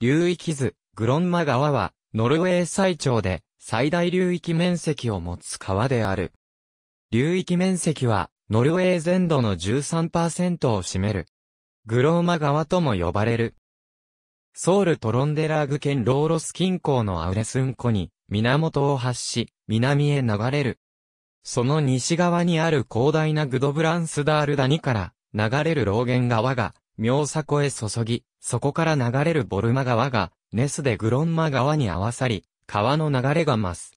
流域図、グロンマ川は、ノルウェー最長で、最大流域面積を持つ川である。流域面積は、ノルウェー全土の13%を占める。グローマ川とも呼ばれる。ソウルトロンデラーグ県ローロス近郊のアウレスン湖に、源を発し、南へ流れる。その西側にある広大なグドブランスダール谷から、流れるローゲン川が、妙作へ注ぎ、そこから流れるボルマ川が、ネスでグロンマ川に合わさり、川の流れが増す。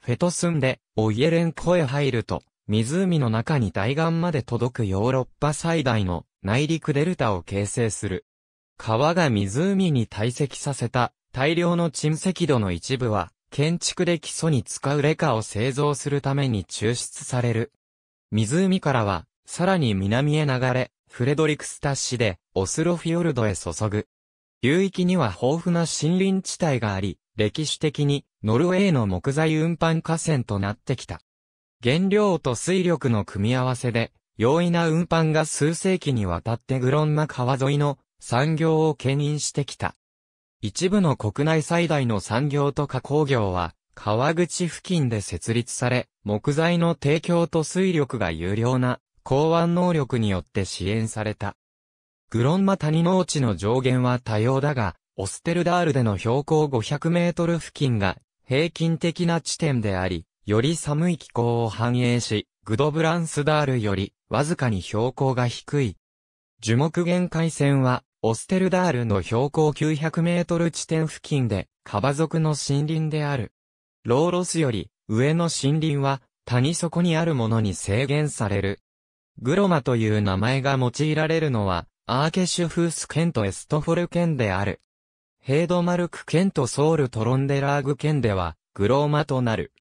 フェトスンで、オイエレン湖へ入ると、湖の中に大岸まで届くヨーロッパ最大の内陸デルタを形成する。川が湖に堆積させた大量の沈積土の一部は、建築で基礎に使うレカを製造するために抽出される。湖からは、さらに南へ流れ、フレドリクスタッシで、オスロフィヨルドへ注ぐ。流域には豊富な森林地帯があり、歴史的にノルウェーの木材運搬河川となってきた。原料と水力の組み合わせで、容易な運搬が数世紀にわたってグロンマ川沿いの産業を牽引してきた。一部の国内最大の産業と加工業は、川口付近で設立され、木材の提供と水力が有料な港湾能力によって支援された。グロンマ谷農地の上限は多様だが、オステルダールでの標高500メートル付近が平均的な地点であり、より寒い気候を反映し、グドブランスダールよりわずかに標高が低い。樹木限界線は、オステルダールの標高900メートル地点付近で、カバ族の森林である。ローロスより上の森林は、谷底にあるものに制限される。グロマという名前が用いられるのは、アーケシュフース県とエストフォル県である。ヘードマルク県とソウルトロンデラーグ県では、グローマとなる。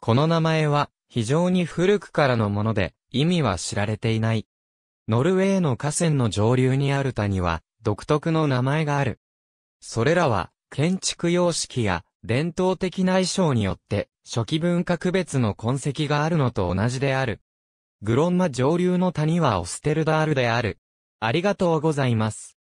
この名前は、非常に古くからのもので、意味は知られていない。ノルウェーの河川の上流にある谷は、独特の名前がある。それらは、建築様式や、伝統的な衣装によって、初期文化区別の痕跡があるのと同じである。グロンマ上流の谷はオステルダールである。ありがとうございます。